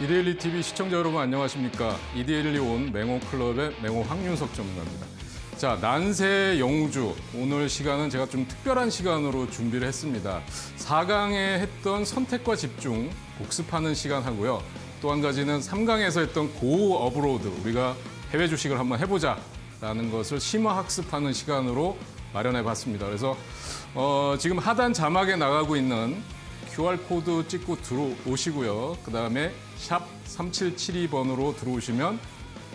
이데일리 TV 시청자 여러분 안녕하십니까? 이데일리 온 맹호 클럽의 맹호 황윤석 전문가입니다. 자, 난세 영주 오늘 시간은 제가 좀 특별한 시간으로 준비를 했습니다. 4강에 했던 선택과 집중, 복습하는 시간 하고요. 또 한 가지는 3강에서 했던 고어 업로드, 우리가 해외 주식을 한번 해보자 라는 것을 심화 학습하는 시간으로 마련해 봤습니다. 그래서 어, 지금 하단 자막에 나가고 있는 QR코드 찍고 들어오시고요. 그다음에 샵 3772번으로 들어오시면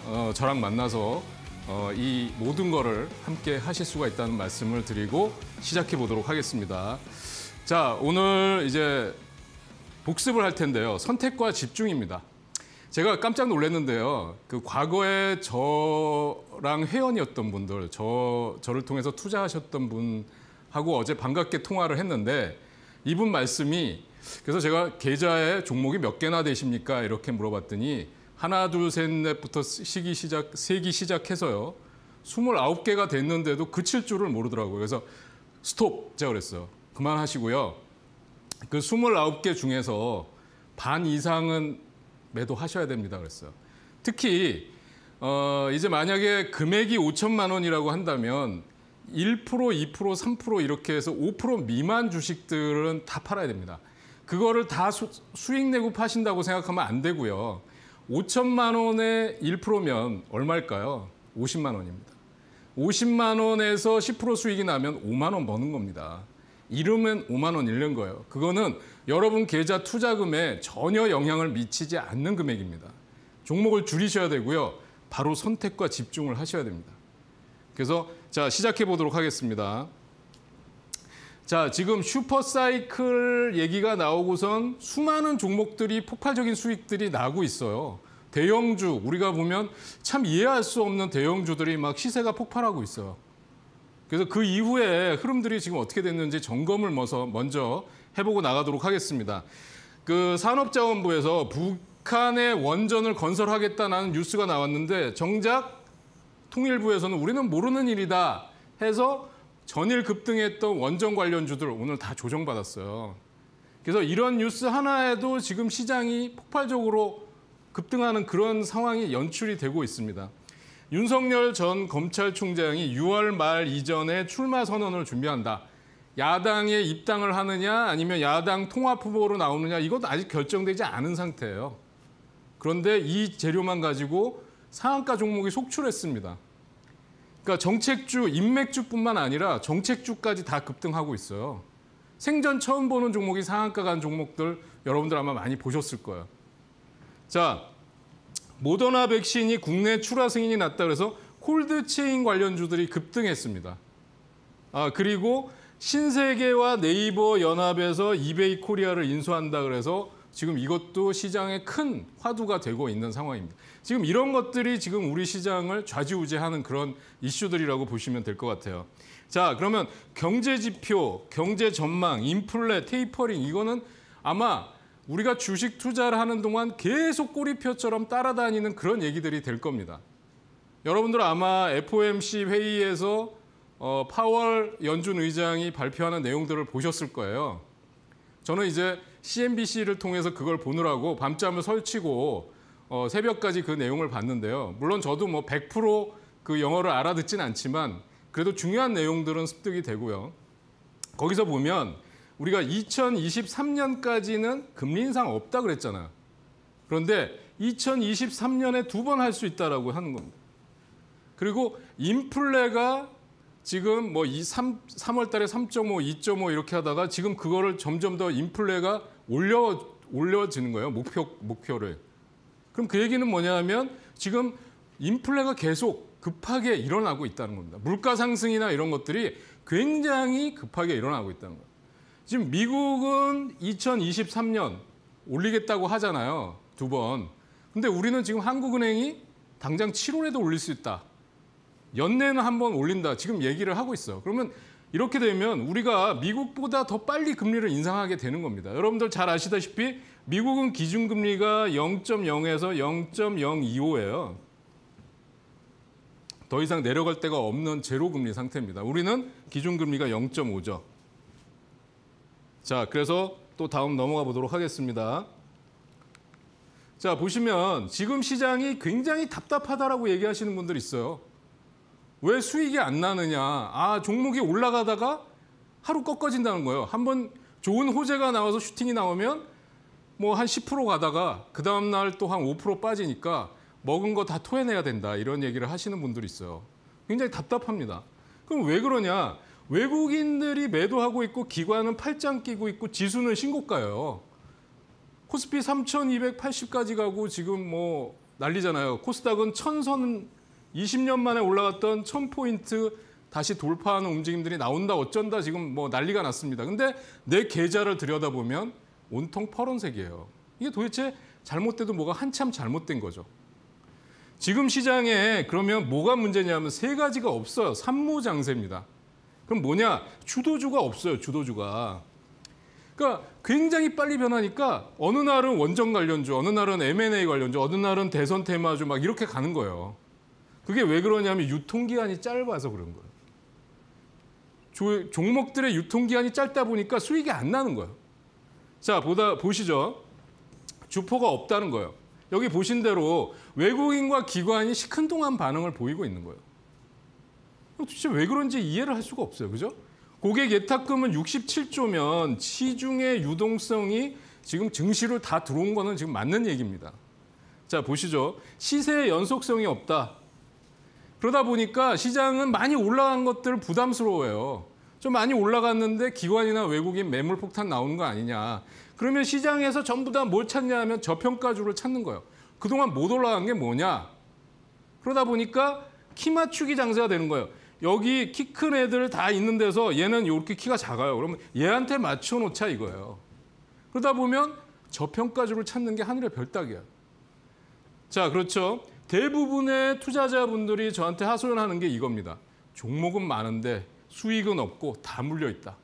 어, 저랑 만나서 어, 이 모든 거를 함께 하실 수가 있다는 말씀을 드리고 시작해 보도록 하겠습니다. 자, 오늘 이제 복습을 할 텐데요. 선택과 집중입니다. 제가 깜짝 놀랐는데요. 그 과거에 저랑 회원이었던 분들, 저, 저를 통해서 투자하셨던 분하고 어제 반갑게 통화를 했는데 이분 말씀이 그래서 제가 계좌에 종목이 몇 개나 되십니까? 이렇게 물어봤더니 하나, 둘, 셋, 넷부터 시기 시작, 세기 시작해서요. 29개가 됐는데도 그칠 줄을 모르더라고요. 그래서 스톱! 제가 그랬어요. 그만하시고요. 그 29개 중에서 반 이상은 매도하셔야 됩니다. 그랬어요. 특히 어, 이제 만약에 금액이 5천만 원이라고 한다면 1%, 2%, 3% 이렇게 해서 5% 미만 주식들은 다 팔아야 됩니다. 그거를 다 수, 익 내고 파신다고 생각하면 안 되고요. 5천만 원에 1%면 얼마일까요? 50만 원입니다. 50만 원에서 10% 수익이 나면 5만 원 버는 겁니다. 이름은 5만 원 잃는 거예요. 그거는 여러분 계좌 투자금에 전혀 영향을 미치지 않는 금액입니다. 종목을 줄이셔야 되고요. 바로 선택과 집중을 하셔야 됩니다. 그래서 자, 시작해 보도록 하겠습니다. 자, 지금 슈퍼사이클 얘기가 나오고선 수많은 종목들이 폭발적인 수익들이 나고 있어요. 대형주, 우리가 보면 참 이해할 수 없는 대형주들이 막 시세가 폭발하고 있어요. 그래서 그 이후에 흐름들이 지금 어떻게 됐는지 점검을 먼저 해보고 나가도록 하겠습니다. 그 산업자원부에서 북한의 원전을 건설하겠다는 뉴스가 나왔는데 정작 통일부에서는 우리는 모르는 일이다 해서 전일 급등했던 원전 관련주들 오늘 다 조정받았어요. 그래서 이런 뉴스 하나에도 지금 시장이 폭발적으로 급등하는 그런 상황이 연출이 되고 있습니다. 윤석열 전 검찰총장이 6월 말 이전에 출마 선언을 준비한다. 야당에 입당을 하느냐 아니면 야당 통합 후보로 나오느냐 이것 도 아직 결정되지 않은 상태예요. 그런데 이 재료만 가지고 상한가 종목이 속출했습니다. 그러니까 정책주, 인맥주뿐만 아니라 정책주까지 다 급등하고 있어요. 생전 처음 보는 종목이 상한가 간 종목들 여러분들 아마 많이 보셨을 거예요. 자, 모더나 백신이 국내 출하 승인이 났다 그래서 콜드체인 관련주들이 급등했습니다. 아, 그리고 신세계와 네이버 연합에서 이베이 코리아를 인수한다 그래서 지금 이것도 시장의 큰 화두가 되고 있는 상황입니다. 지금 이런 것들이 지금 우리 시장을 좌지우지하는 그런 이슈들이라고 보시면 될 것 같아요. 자, 그러면 경제 지표, 경제 전망, 인플레, 테이퍼링 이거는 아마 우리가 주식 투자를 하는 동안 계속 꼬리표처럼 따라다니는 그런 얘기들이 될 겁니다. 여러분들 아마 FOMC 회의에서 어, 파월 연준 의장이 발표하는 내용들을 보셨을 거예요. 저는 이제 CNBC를 통해서 그걸 보느라고 밤잠을 설치고 어, 새벽까지 그 내용을 봤는데요. 물론 저도 뭐 100%그 영어를 알아듣진 않지만 그래도 중요한 내용들은 습득이 되고요. 거기서 보면 우리가 2023년까지는 금리 인상 없다 그랬잖아요. 그런데 2023년에 두 번 할 수 있다라고 하는 겁니다. 그리고 인플레가 지금 뭐이 3, 3월 달에 3.5, 2.5 이렇게 하다가 지금 그거를 점점 더 인플레가 올려, 올려지는 거예요. 목표, 목표를. 그럼 그 얘기는 뭐냐면 하 지금 인플레가 계속 급하게 일어나고 있다는 겁니다. 물가 상승이나 이런 것들이 굉장히 급하게 일어나고 있다는 거예요. 지금 미국은 2023년 올리겠다고 하잖아요. 두 번. 근데 우리는 지금 한국은행이 당장 7월에도 올릴 수 있다. 연내는 한번 올린다. 지금 얘기를 하고 있어. 그러면 이렇게 되면 우리가 미국보다 더 빨리 금리를 인상하게 되는 겁니다. 여러분들 잘 아시다시피 미국은 기준금리가 0.0에서 0.025예요. 더 이상 내려갈 데가 없는 제로금리 상태입니다. 우리는 기준금리가 0.5죠. 자, 그래서 또 다음 넘어가 보도록 하겠습니다. 자, 보시면 지금 시장이 굉장히 답답하다라고 얘기하시는 분들 있어요. 왜 수익이 안 나느냐. 아, 종목이 올라가다가 하루 꺾어진다는 거예요. 한번 좋은 호재가 나와서 슈팅이 나오면 뭐 한 10% 가다가 그 다음 날 또 한 5% 빠지니까 먹은 거 다 토해내야 된다. 이런 얘기를 하시는 분들이 있어요. 굉장히 답답합니다. 그럼 왜 그러냐? 외국인들이 매도하고 있고 기관은 팔짱 끼고 있고 지수는 신고가예요. 코스피 3,280까지 가고 지금 뭐 난리잖아요. 코스닥은 천선 20년 만에 올라갔던 1000포인트 다시 돌파하는 움직임들이 나온다 어쩐다 지금 뭐 난리가 났습니다. 근데 내 계좌를 들여다보면 온통 파란색이에요. 이게 도대체 잘못돼도 뭐가 한참 잘못된 거죠. 지금 시장에 그러면 뭐가 문제냐면 세 가지가 없어요. 산무장세입니다. 그럼 뭐냐? 주도주가 없어요. 주도주가. 그러니까 굉장히 빨리 변하니까 어느 날은 원전 관련주, 어느 날은 M&A 관련주, 어느 날은 대선 테마주 막 이렇게 가는 거예요. 그게 왜 그러냐면 유통기한이 짧아서 그런 거예요. 조, 종목들의 유통기한이 짧다 보니까 수익이 안 나는 거예요. 자, 보다, 보시죠. 주포가 없다는 거예요. 여기 보신 대로 외국인과 기관이 시큰둥한 반응을 보이고 있는 거예요. 도대체 왜 그런지 이해를 할 수가 없어요. 그죠? 고객 예탁금은 67조면 시중의 유동성이 지금 증시로 다 들어온 거는 지금 맞는 얘기입니다. 자, 보시죠. 시세의 연속성이 없다. 그러다 보니까 시장은 많이 올라간 것들 부담스러워요. 좀 많이 올라갔는데 기관이나 외국인 매물 폭탄 나오는 거 아니냐. 그러면 시장에서 전부 다 뭘 찾냐 하면 저평가주를 찾는 거예요. 그동안 못 올라간 게 뭐냐. 그러다 보니까 키 맞추기 장세가 되는 거예요. 여기 키 큰 애들 다 있는 데서 얘는 이렇게 키가 작아요. 그러면 얘한테 맞춰놓자 이거예요. 그러다 보면 저평가주를 찾는 게 하늘의 별따기야. 자, 그렇죠. 대부분의 투자자분들이 저한테 하소연하는 게 이겁니다. 종목은 많은데 수익은 없고 다 물려 있다.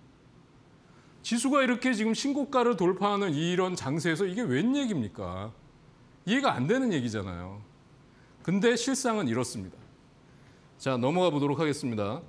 지수가 이렇게 지금 신고가를 돌파하는 이런 장세에서 이게 웬 얘기입니까? 이해가 안 되는 얘기잖아요. 근데 실상은 이렇습니다. 자, 넘어가 보도록 하겠습니다.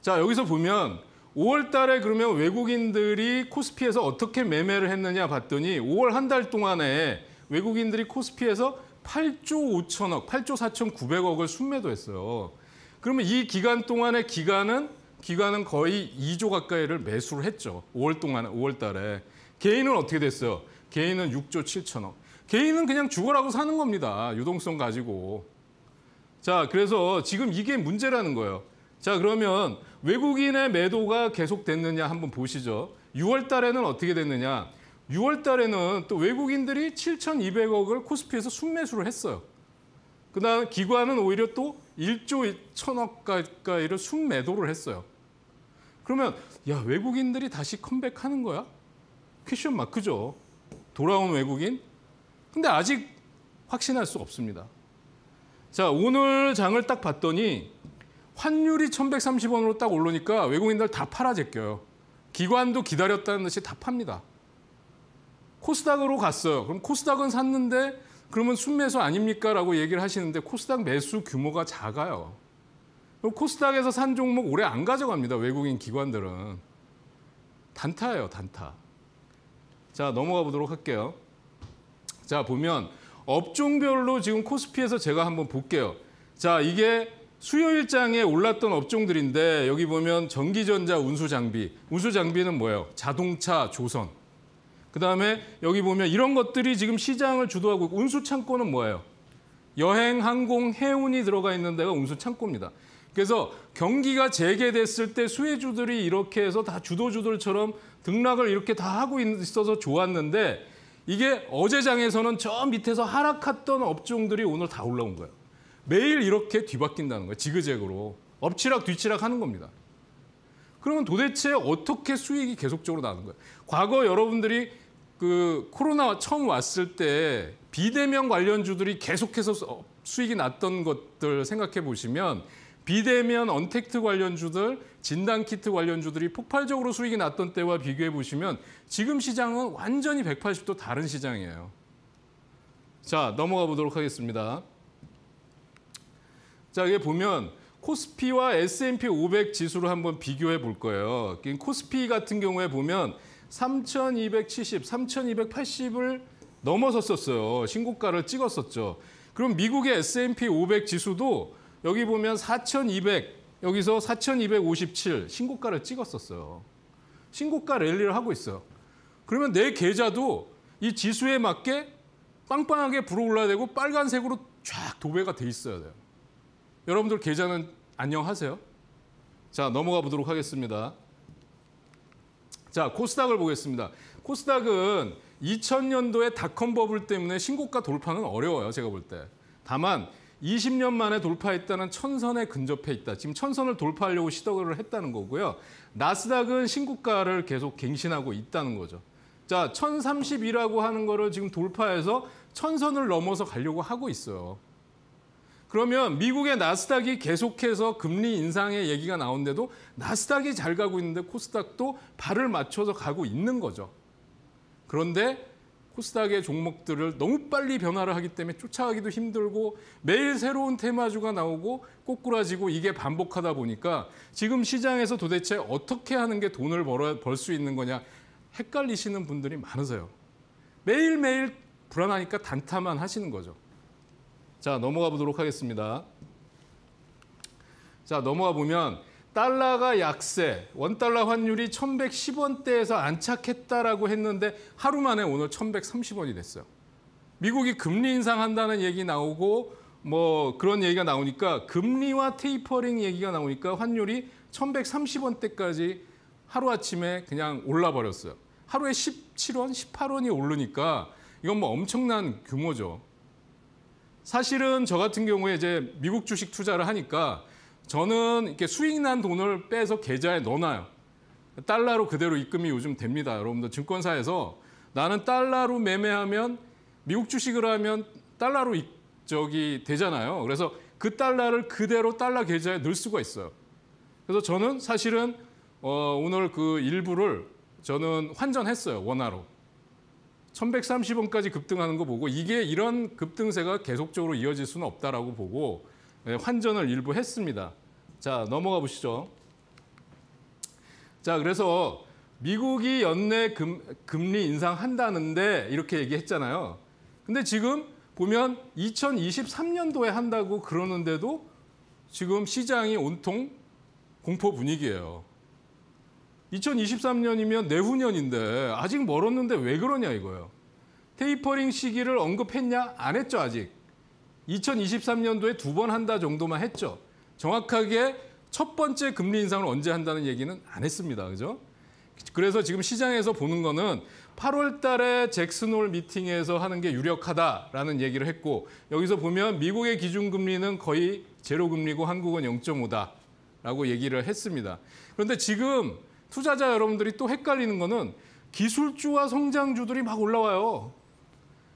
자, 여기서 보면 5월 달에 그러면 외국인들이 코스피에서 어떻게 매매를 했느냐 봤더니 5월 한 달 동안에 외국인들이 코스피에서 8조 5천억, 8조 4,900억을 순매도했어요. 그러면 이 기간 동안의 기간은 기간은 거의 2조 가까이를 매수를 했죠. 5월 동안 5월 달에 개인은 어떻게 됐어요? 개인은 6조 7천억. 개인은 그냥 죽어라고 사는 겁니다. 유동성 가지고. 자, 그래서 지금 이게 문제라는 거예요. 자, 그러면 외국인의 매도가 계속됐느냐 한번 보시죠. 6월 달에는 어떻게 됐느냐? 6월 달에는 또 외국인들이 7,200억을 코스피에서 순매수를 했어요. 그다음 기관은 오히려 또 1조 1천억 가까이를 순매도를 했어요. 그러면 야 외국인들이 다시 컴백하는 거야? 퀘션 마크죠. 돌아온 외국인? 근데 아직 확신할 수 없습니다. 자 오늘 장을 딱 봤더니 환율이 1,130원으로 딱 오르니까 외국인들 다 팔아 제껴요. 기관도 기다렸다는 듯이 다 팝니다. 코스닥으로 갔어요. 그럼 코스닥은 샀는데 그러면 순매수 아닙니까? 라고 얘기를 하시는데 코스닥 매수 규모가 작아요. 그럼 코스닥에서 산 종목 오래 안 가져갑니다. 외국인 기관들은. 단타예요, 단타. 자, 넘어가 보도록 할게요. 자, 보면 업종별로 지금 코스피에서 제가 한번 볼게요. 자, 이게 수요일장에 올랐던 업종들인데 여기 보면 전기전자, 운수장비. 운수장비는 뭐예요? 자동차, 조선. 그다음에 여기 보면 이런 것들이 지금 시장을 주도하고 있고 운수 창고는 뭐예요? 여행, 항공, 해운이 들어가 있는 데가 운수 창고입니다. 그래서 경기가 재개됐을 때 수혜주들이 이렇게 해서 다 주도주들처럼 등락을 이렇게 다 하고 있어서 좋았는데 이게 어제장에서는 저 밑에서 하락했던 업종들이 오늘 다 올라온 거예요. 매일 이렇게 뒤바뀐다는 거예요. 지그재그로. 엎치락 뒤치락 하는 겁니다. 그러면 도대체 어떻게 수익이 계속적으로 나는 거예요? 과거 여러분들이 그 코로나 처음 왔을 때 비대면 관련주들이 계속해서 수익이 났던 것들 생각해 보시면 비대면 언택트 관련주들, 진단키트 관련주들이 폭발적으로 수익이 났던 때와 비교해 보시면 지금 시장은 완전히 180도 다른 시장이에요. 자, 넘어가 보도록 하겠습니다. 자, 이게 보면 코스피와 S&P 500 지수를 한번 비교해 볼 거예요. 그러니까 코스피 같은 경우에 보면 3,270, 3,280을 넘어섰었어요. 신고가를 찍었었죠. 그럼 미국의 S&P 500 지수도 여기 보면 4,200, 여기서 4,257 신고가를 찍었었어요. 신고가 랠리를 하고 있어요. 그러면 내 계좌도 이 지수에 맞게 빵빵하게 불어올라야 되고 빨간색으로 쫙 도배가 돼 있어야 돼요. 여러분들 계좌는 안녕하세요. 자, 넘어가 보도록 하겠습니다. 자, 코스닥을 보겠습니다. 코스닥은 2000년도에 닷컴 버블 때문에 신고가 돌파는 어려워요, 제가 볼 때. 다만 20년 만에 돌파했다는 천선에 근접해 있다. 지금 천선을 돌파하려고 시도를 했다는 거고요. 나스닥은 신고가를 계속 갱신하고 있다는 거죠. 자, 1031이라고 하는 거를 지금 돌파해서 천선을 넘어서 가려고 하고 있어요. 그러면 미국의 나스닥이 계속해서 금리 인상의 얘기가 나온데도 나스닥이 잘 가고 있는데 코스닥도 발을 맞춰서 가고 있는 거죠. 그런데 코스닥의 종목들을 너무 빨리 변화를 하기 때문에 쫓아가기도 힘들고 매일 새로운 테마주가 나오고 꼬꾸라지고 이게 반복하다 보니까 지금 시장에서 도대체 어떻게 하는 게 돈을 벌 수 있는 거냐 헷갈리시는 분들이 많으세요. 매일매일 불안하니까 단타만 하시는 거죠. 자, 넘어가 보도록 하겠습니다. 자, 넘어가 보면 달러가 약세, 원달러 환율이 1110원대에서 안착했다라고 했는데 하루 만에 오늘 1130원이 됐어요. 미국이 금리 인상한다는 얘기 나오고 뭐 그런 얘기가 나오니까 금리와 테이퍼링 얘기가 나오니까 환율이 1130원대까지 하루아침에 그냥 올라버렸어요. 하루에 17원, 18원이 오르니까 이건 뭐 엄청난 규모죠. 사실은 저 같은 경우에 이제 미국 주식 투자를 하니까 저는 이렇게 수익 난 돈을 빼서 계좌에 넣어놔요. 달러로 그대로 입금이 요즘 됩니다. 여러분들 증권사에서 나는 달러로 매매하면 미국 주식을 하면 달러로 이적이 되잖아요. 그래서 그 달러를 그대로 달러 계좌에 넣을 수가 있어요. 그래서 저는 사실은 어, 오늘 그 일부를 저는 환전했어요. 원화로. 1130원까지 급등하는 거 보고 이게 이런 급등세가 계속적으로 이어질 수는 없다라고 보고 예, 환전을 일부 했습니다. 자, 넘어가 보시죠. 자, 그래서 미국이 연내 금, 금리 인상한다는데 이렇게 얘기했잖아요. 근데 지금 보면 2023년도에 한다고 그러는데도 지금 시장이 온통 공포 분위기예요. 2023년이면 내후년인데 아직 멀었는데 왜 그러냐 이거예요. 테이퍼링 시기를 언급했냐? 안 했죠, 아직. 2023년도에 두 번 한다 정도만 했죠. 정확하게 첫 번째 금리 인상을 언제 한다는 얘기는 안 했습니다. 그죠? 그래서 지금 시장에서 보는 거는 8월 달에 잭슨홀 미팅에서 하는 게 유력하다라는 얘기를 했고 여기서 보면 미국의 기준금리는 거의 제로금리고 한국은 0.5다라고 얘기를 했습니다. 그런데 지금 투자자 여러분들이 또 헷갈리는 거는 기술주와 성장주들이 막 올라와요.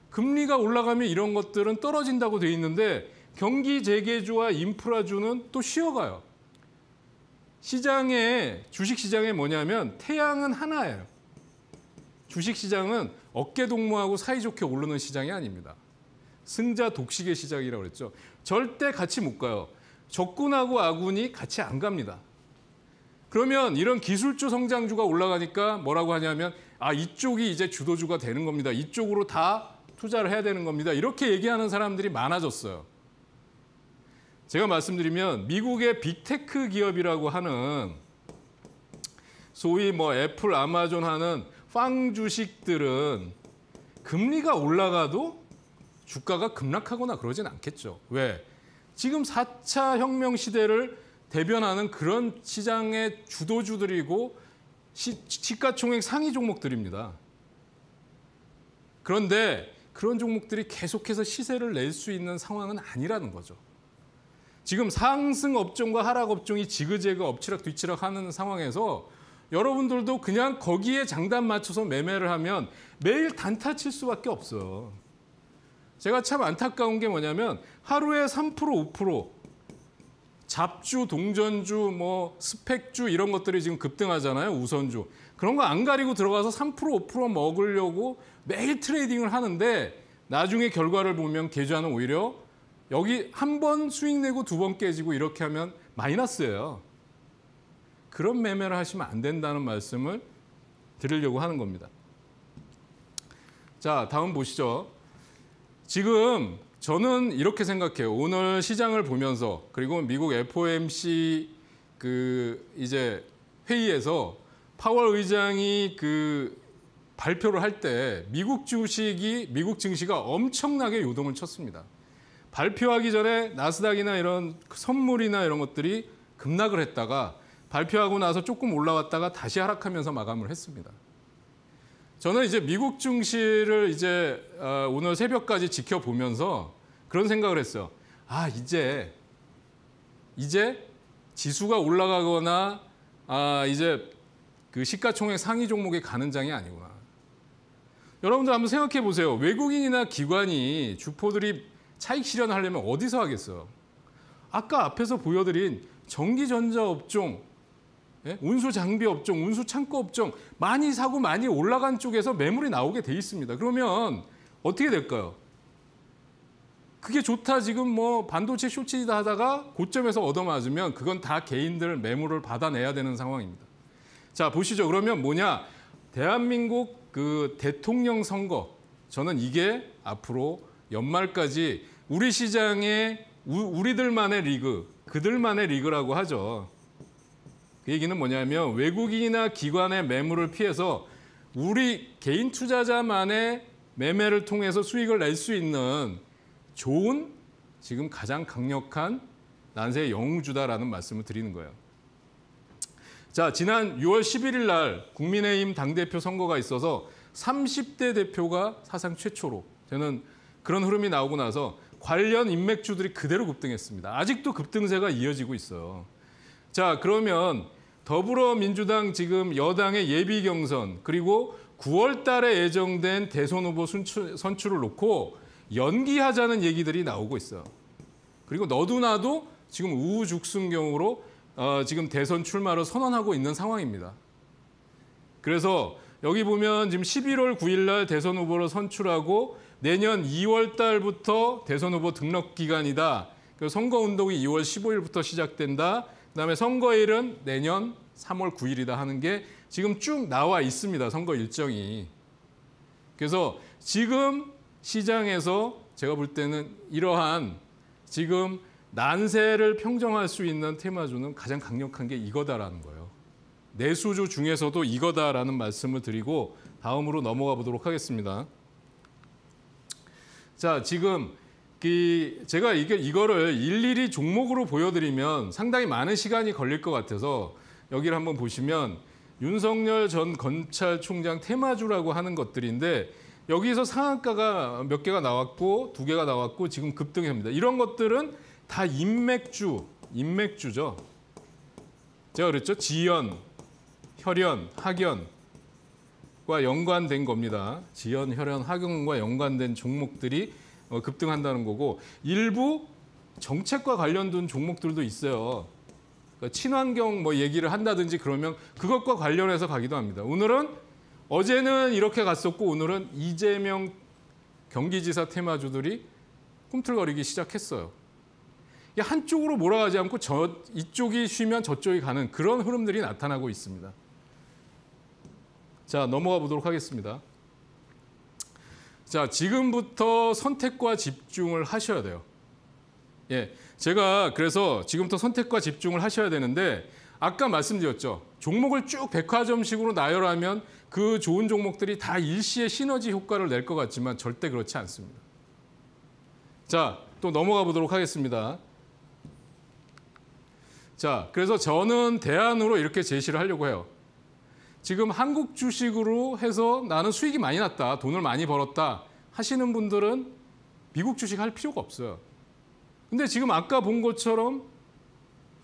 금리가 올라가면 이런 것들은 떨어진다고 돼 있는데 경기 재개주와 인프라주는 또 쉬어가요. 시장에 주식 시장에 뭐냐면 태양은 하나예요. 주식 시장은 어깨 동무하고 사이좋게 오르는 시장이 아닙니다. 승자 독식의 시장이라고 그랬죠. 절대 같이 못 가요. 적군하고 아군이 같이 안 갑니다. 그러면 이런 기술주 성장주가 올라가니까 뭐라고 하냐면 아 이쪽이 이제 주도주가 되는 겁니다. 이쪽으로 다 투자를 해야 되는 겁니다. 이렇게 얘기하는 사람들이 많아졌어요. 제가 말씀드리면 미국의 빅테크 기업이라고 하는 소위 뭐 애플, 아마존 하는 빵 주식들은 금리가 올라가도 주가가 급락하거나 그러진 않겠죠. 왜? 지금 4차 혁명 시대를 대변하는 그런 시장의 주도주들이고 시, 시가총액 상위 종목들입니다. 그런데 그런 종목들이 계속해서 시세를 낼 수 있는 상황은 아니라는 거죠. 지금 상승 업종과 하락 업종이 지그재그 엎치락 뒤치락 하는 상황에서 여러분들도 그냥 거기에 장단 맞춰서 매매를 하면 매일 단타 칠 수밖에 없어요. 제가 참 안타까운 게 뭐냐면 하루에 3%, 5% 잡주, 동전주, 뭐 스펙주 이런 것들이 지금 급등하잖아요. 우선주. 그런 거 안 가리고 들어가서 3% 5% 먹으려고 매일 트레이딩을 하는데 나중에 결과를 보면 계좌는 오히려 여기 한 번 수익 내고 두 번 깨지고 이렇게 하면 마이너스예요. 그런 매매를 하시면 안 된다는 말씀을 드리려고 하는 겁니다. 자, 다음 보시죠. 지금 저는 이렇게 생각해요. 오늘 시장을 보면서 그리고 미국 FOMC 그 이제 회의에서 파월 의장이 그 발표를 할 때 미국 주식이 미국 증시가 엄청나게 요동을 쳤습니다. 발표하기 전에 나스닥이나 이런 선물이나 이런 것들이 급락을 했다가 발표하고 나서 조금 올라왔다가 다시 하락하면서 마감을 했습니다. 저는 이제 미국 증시를 이제 어, 오늘 새벽까지 지켜보면서 그런 생각을 했어. 아, 이제, 이제 지수가 올라가거나, 아, 이제 그 시가총액 상위 종목에 가는 장이 아니구나. 여러분들 한번 생각해 보세요. 외국인이나 기관이 주포들이 차익 실현하려면 어디서 하겠어? 아까 앞에서 보여드린 전기전자 업종, 예? 운수 장비 업종, 운수 창고 업종 많이 사고 많이 올라간 쪽에서 매물이 나오게 돼 있습니다. 그러면 어떻게 될까요? 그게 좋다 지금 뭐 반도체 쇼치다 하다가 고점에서 얻어맞으면 그건 다 개인들 매물을 받아내야 되는 상황입니다. 자 보시죠. 그러면 뭐냐. 대한민국 그 대통령 선거 저는 이게 앞으로 연말까지 우리 시장의 우리들만의 리그, 그들만의 리그라고 하죠. 그 얘기는 뭐냐면 외국인이나 기관의 매물을 피해서 우리 개인 투자자만의 매매를 통해서 수익을 낼 수 있는 좋은 지금 가장 강력한 난세의 영웅주다라는 말씀을 드리는 거예요. 자, 지난 6월 11일 날 국민의힘 당대표 선거가 있어서 30대 대표가 사상 최초로 되는 그런 흐름이 나오고 나서 관련 인맥주들이 그대로 급등했습니다. 아직도 급등세가 이어지고 있어요. 자, 그러면 더불어민주당 지금 여당의 예비 경선 그리고 9월 달에 예정된 대선 후보 선출을 놓고 연기하자는 얘기들이 나오고 있어. 그리고 너도나도 지금 우후죽순경으로 어, 지금 대선 출마를 선언하고 있는 상황입니다. 그래서 여기 보면 지금 11월 9일 날 대선 후보로 선출하고 내년 2월 달부터 대선 후보 등록 기간이다. 그 선거 운동이 2월 15일부터 시작된다. 그다음에 선거일은 내년 3월 9일이다 하는 게 지금 쭉 나와 있습니다. 선거 일정이. 그래서 지금 시장에서 제가 볼 때는 이러한 지금 난세를 평정할 수 있는 테마주는 가장 강력한 게 이거다라는 거예요. 내수주 중에서도 이거다라는 말씀을 드리고 다음으로 넘어가 보도록 하겠습니다. 자, 지금 제가 이게 이거를 일일이 종목으로 보여드리면 상당히 많은 시간이 걸릴 것 같아서 여기를 한번 보시면 윤석열 전 검찰총장 테마주라고 하는 것들인데 여기서 상한가가 몇 개가 나왔고 두 개가 나왔고 지금 급등합니다. 이런 것들은 다 인맥주, 인맥주죠. 제가 그랬죠. 지연, 혈연, 학연과 연관된 겁니다. 지연, 혈연, 학연과 연관된 종목들이 어, 급등한다는 거고 일부 정책과 관련된 종목들도 있어요. 그러니까 친환경 뭐 얘기를 한다든지 그러면 그것과 관련해서 가기도 합니다. 오늘은 어제는 이렇게 갔었고 오늘은 이재명 경기지사 테마주들이 꿈틀거리기 시작했어요. 한쪽으로 몰아가지 않고 저 이쪽이 쉬면 저쪽이 가는 그런 흐름들이 나타나고 있습니다. 자, 넘어가 보도록 하겠습니다. 자, 지금부터 선택과 집중을 하셔야 돼요. 예. 제가 그래서 지금부터 선택과 집중을 하셔야 되는데 아까 말씀드렸죠. 종목을 쭉 백화점식으로 나열하면 그 좋은 종목들이 다 일시에 시너지 효과를 낼 것 같지만 절대 그렇지 않습니다. 자, 또 넘어가 보도록 하겠습니다. 자, 그래서 저는 대안으로 이렇게 제시를 하려고 해요. 지금 한국 주식으로 해서 나는 수익이 많이 났다, 돈을 많이 벌었다 하시는 분들은 미국 주식 할 필요가 없어요. 근데 지금 아까 본 것처럼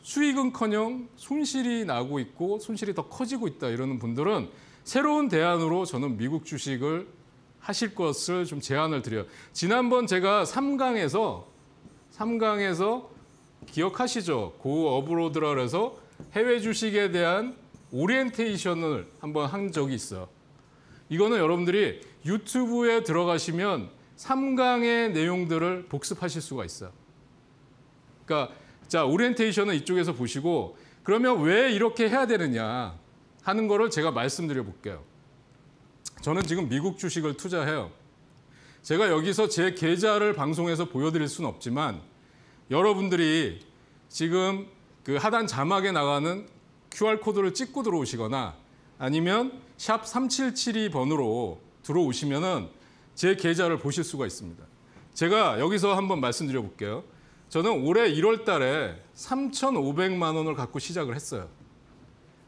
수익은커녕 손실이 나고 있고 손실이 더 커지고 있다 이러는 분들은 새로운 대안으로 저는 미국 주식을 하실 것을 좀 제안을 드려요. 지난번 제가 3강에서 3강에서 기억하시죠? 고 어브로드라 그래서 해외 주식에 대한 오리엔테이션을 한번 한 적이 있어. 이거는 여러분들이 유튜브에 들어가시면 3강의 내용들을 복습하실 수가 있어. 그러니까 자, 오리엔테이션은 이쪽에서 보시고 그러면 왜 이렇게 해야 되느냐? 하는 거를 제가 말씀드려 볼게요. 저는 지금 미국 주식을 투자해요. 제가 여기서 제 계좌를 방송에서 보여드릴 수는 없지만 여러분들이 지금 그 하단 자막에 나가는 QR코드를 찍고 들어오시거나 아니면 샵 3772번으로 들어오시면은 제 계좌를 보실 수가 있습니다. 제가 여기서 한번 말씀드려 볼게요. 저는 올해 1월 달에 3,500만 원을 갖고 시작을 했어요.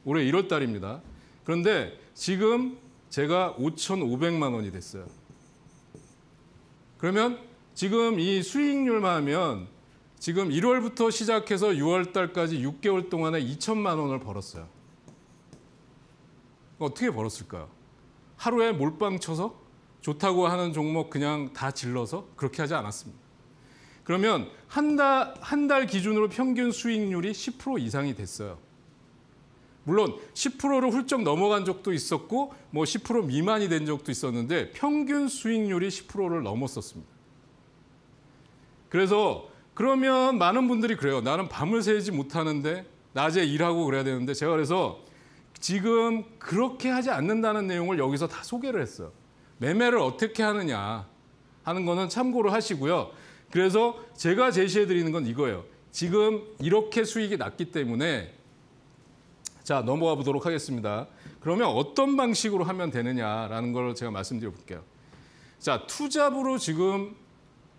올해 1월 달입니다. 그런데 지금 제가 5,500만 원이 됐어요. 그러면 지금 이 수익률만 하면 지금 1월부터 시작해서 6월 달까지 6개월 동안에 2천만 원을 벌었어요. 어떻게 벌었을까요? 하루에 몰빵 쳐서 좋다고 하는 종목 그냥 다 질러서 그렇게 하지 않았습니다. 그러면 한달한달 기준으로 평균 수익률이 10% 이상이 됐어요. 물론 10%를 훌쩍 넘어간 적도 있었고 뭐 10% 미만이 된 적도 있었는데 평균 수익률이 10%를 넘었었습니다. 그래서 그러면 많은 분들이 그래요. 나는 밤을 새지 못하는데 낮에 일하고 그래야 되는데 제가 그래서 지금 그렇게 하지 않는다는 내용을 여기서 다 소개를 했어요. 매매를 어떻게 하느냐 하는 거는 참고로 하시고요. 그래서 제가 제시해 드리는 건 이거예요. 지금 이렇게 수익이 낮기 때문에 자, 넘어가 보도록 하겠습니다. 그러면 어떤 방식으로 하면 되느냐라는 걸 제가 말씀드려 볼게요. 자, 투잡으로 지금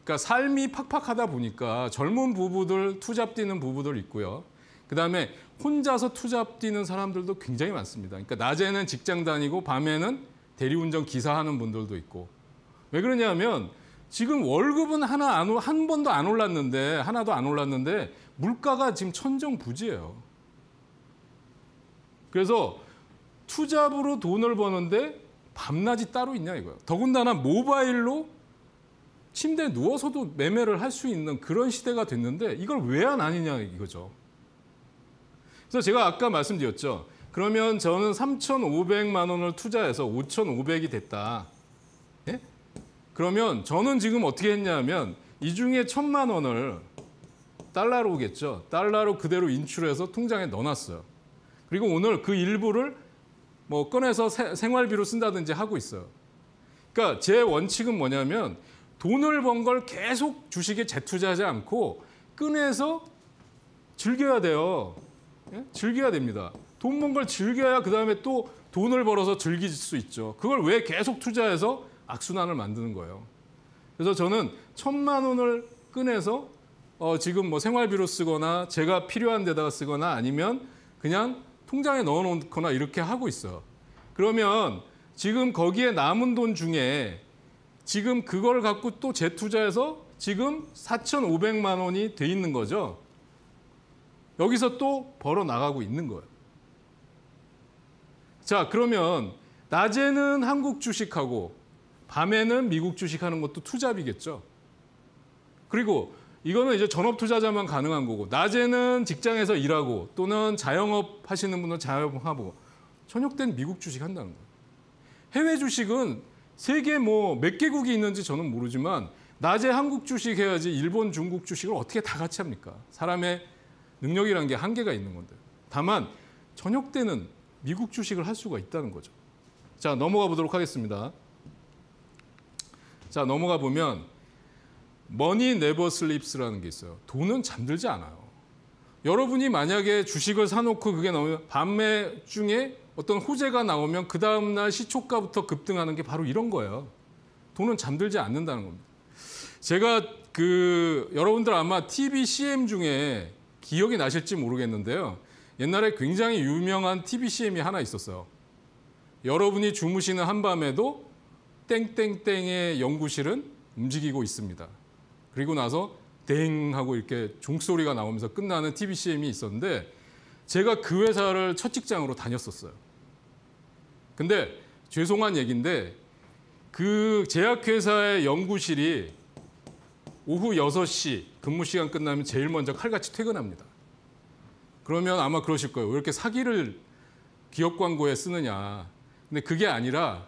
그러니까 삶이 팍팍하다 보니까 젊은 부부들 투잡 뛰는 부부들 있고요. 그다음에 혼자서 투잡 뛰는 사람들도 굉장히 많습니다. 그러니까 낮에는 직장 다니고 밤에는 대리운전 기사하는 분들도 있고. 왜 그러냐면 지금 월급은 하나 안, 한 번도 안 올랐는데 하나도 안 올랐는데 물가가 지금 천정부지예요. 그래서 투잡으로 돈을 버는데 밤낮이 따로 있냐 이거예요. 더군다나 모바일로 침대에 누워서도 매매를 할 수 있는 그런 시대가 됐는데 이걸 왜안 하느냐 이거죠. 그래서 제가 아까 말씀드렸죠. 그러면 저는 3,500만 원을 투자해서 5,500이 됐다. 예? 그러면 저는 지금 어떻게 했냐면 이 중에 1,000만 원을 달러로겠죠. 오 달러로 그대로 인출해서 통장에 넣어놨어요. 그리고 오늘 그 일부를 뭐 꺼내서 생활비로 쓴다든지 하고 있어요. 그러니까 제 원칙은 뭐냐면 돈을 번 걸 계속 주식에 재투자하지 않고 꺼내서 즐겨야 돼요. 예? 즐겨야 됩니다. 돈 번 걸 즐겨야 그다음에 또 돈을 벌어서 즐길 수 있죠. 그걸 왜 계속 투자해서 악순환을 만드는 거예요. 그래서 저는 천만 원을 꺼내서 어, 지금 뭐 생활비로 쓰거나 제가 필요한 데다가 쓰거나 아니면 그냥 통장에 넣어놓거나 이렇게 하고 있어. 그러면 지금 거기에 남은 돈 중에 지금 그걸 갖고 또 재투자해서 지금 4,500만 원이 돼 있는 거죠. 여기서 또 벌어 나가고 있는 거예요. 자, 그러면 낮에는 한국 주식하고 밤에는 미국 주식하는 것도 투잡이겠죠. 그리고 이거는 이제 전업 투자자만 가능한 거고 낮에는 직장에서 일하고 또는 자영업 하시는 분은 자영업하고 저녁 때는 미국 주식 한다는 거예요. 해외 주식은 세계 뭐 몇 개국이 있는지 저는 모르지만 낮에 한국 주식 해야지 일본, 중국 주식을 어떻게 다 같이 합니까? 사람의 능력이라는 게 한계가 있는 건데. 다만 저녁 때는 미국 주식을 할 수가 있다는 거죠. 자, 넘어가 보도록 하겠습니다. 자, 넘어가 보면 머니 네버 슬립스라는 게 있어요. 돈은 잠들지 않아요. 여러분이 만약에 주식을 사놓고 그게 나오면 밤에 중에 어떤 호재가 나오면 그 다음날 시초가부터 급등하는 게 바로 이런 거예요. 돈은 잠들지 않는다는 겁니다. 제가 그 여러분들 아마 TV CM 중에 기억이 나실지 모르겠는데요. 옛날에 굉장히 유명한 TV CM이 하나 있었어요. 여러분이 주무시는 한밤에도 땡땡땡의 연구실은 움직이고 있습니다. 그리고 나서 댕 하고 이렇게 종소리가 나오면서 끝나는 TBCM이 있었는데 제가 그 회사를 첫 직장으로 다녔었어요. 근데 죄송한 얘기인데 그 제약회사의 연구실이 오후 6시 근무 시간 끝나면 제일 먼저 칼같이 퇴근합니다. 그러면 아마 그러실 거예요. 왜 이렇게 사기를 기업 광고에 쓰느냐. 근데 그게 아니라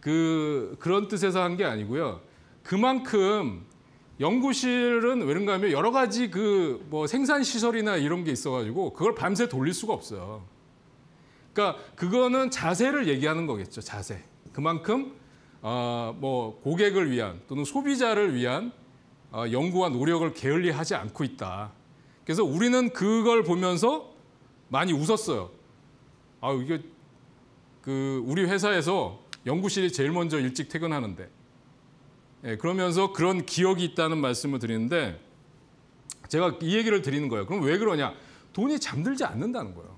그 그런 뜻에서 한 게 아니고요. 그만큼 연구실은 왜그런가 하면 여러 가지 그 뭐 생산 시설이나 이런 게 있어가지고 그걸 밤새 돌릴 수가 없어요. 그러니까 그거는 자세를 얘기하는 거겠죠. 자세. 그만큼 어, 뭐 고객을 위한 또는 소비자를 위한 어, 연구와 노력을 게을리 하지 않고 있다. 그래서 우리는 그걸 보면서 많이 웃었어요. 아 이게 그 우리 회사에서 연구실이 제일 먼저 일찍 퇴근하는데 예, 그러면서 그런 기억이 있다는 말씀을 드리는데 제가 이 얘기를 드리는 거예요. 그럼 왜 그러냐? 돈이 잠들지 않는다는 거예요.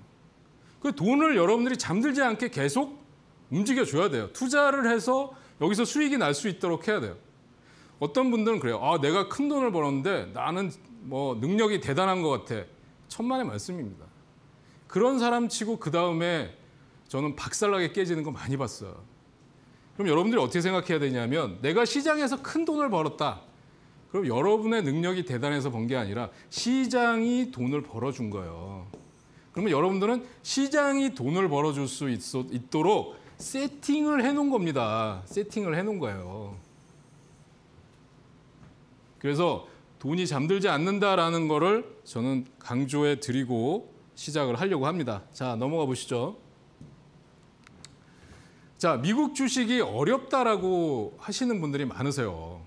그 돈을 여러분들이 잠들지 않게 계속 움직여줘야 돼요. 투자를 해서 여기서 수익이 날 수 있도록 해야 돼요. 어떤 분들은 그래요. 아, 내가 큰 돈을 벌었는데 나는 뭐 능력이 대단한 것 같아. 천만의 말씀입니다. 그런 사람 치고 그 다음에 저는 박살나게 깨지는 거 많이 봤어요. 그럼 여러분들이 어떻게 생각해야 되냐면 내가 시장에서 큰 돈을 벌었다. 그럼 여러분의 능력이 대단해서 번 게 아니라 시장이 돈을 벌어준 거예요. 그러면 여러분들은 시장이 돈을 벌어줄 수 있도록 세팅을 해놓은 겁니다. 세팅을 해놓은 거예요. 그래서 돈이 잠들지 않는다라는 거를 저는 강조해 드리고 시작을 하려고 합니다. 자, 넘어가 보시죠. 자, 미국 주식이 어렵다라고 하시는 분들이 많으세요.